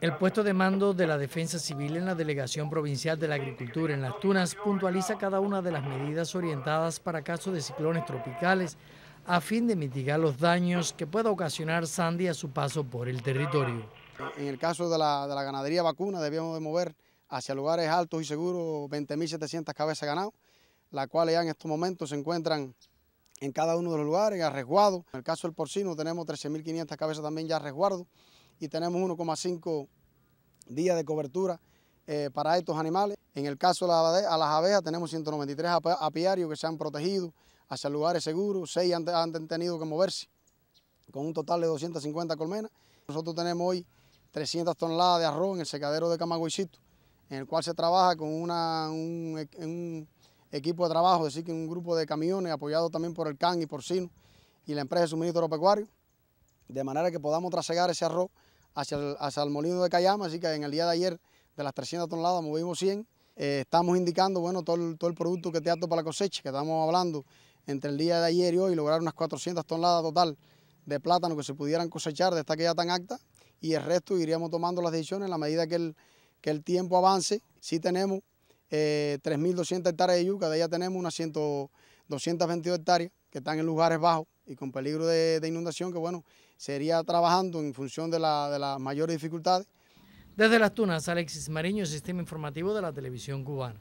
El puesto de mando de la Defensa Civil en la Delegación Provincial de la Agricultura en Las Tunas puntualiza cada una de las medidas orientadas para casos de ciclones tropicales a fin de mitigar los daños que pueda ocasionar Sandy a su paso por el territorio. En el caso de la, ganadería vacuna debíamos de mover hacia lugares altos y seguros 20.700 cabezas de ganado, la cual ya en estos momentos se encuentran en cada uno de los lugares, a resguardo. En el caso del porcino tenemos 13.500 cabezas también ya resguardo y tenemos 1,5 días de cobertura eh, para estos animales. En el caso de a las abejas tenemos 193 apiarios que se han protegido hacia lugares seguros, 6 han, tenido que moverse con un total de 250 colmenas. Nosotros tenemos hoy 300 toneladas de arroz en el secadero de Camagüeycito, en el cual se trabaja con una, un equipo de trabajo, decir que un grupo de camiones apoyado también por el CAN y por SINO... y la empresa de suministro agropecuario, de manera que podamos trasegar ese arroz hacia el, molino de Cayama, así que en el día de ayer de las 300 toneladas movimos 100, eh, estamos indicando bueno, todo, el, todo el producto que esté apto para la cosecha, que estamos hablando entre el día de ayer y hoy, lograr unas 400 toneladas total de plátano que se pudieran cosechar de esta que ya tan acta, y el resto iríamos tomando las decisiones ...a la medida que el, que el tiempo avance, si tenemos 3.200 eh, hectáreas de yuca, de ellas tenemos unas 222 hectáreas que están en lugares bajos y con peligro de, inundación, que bueno, sería trabajando en función de, la, de las mayores dificultades. Desde Las Tunas, Alexis Mariño, Sistema Informativo de la Televisión Cubana.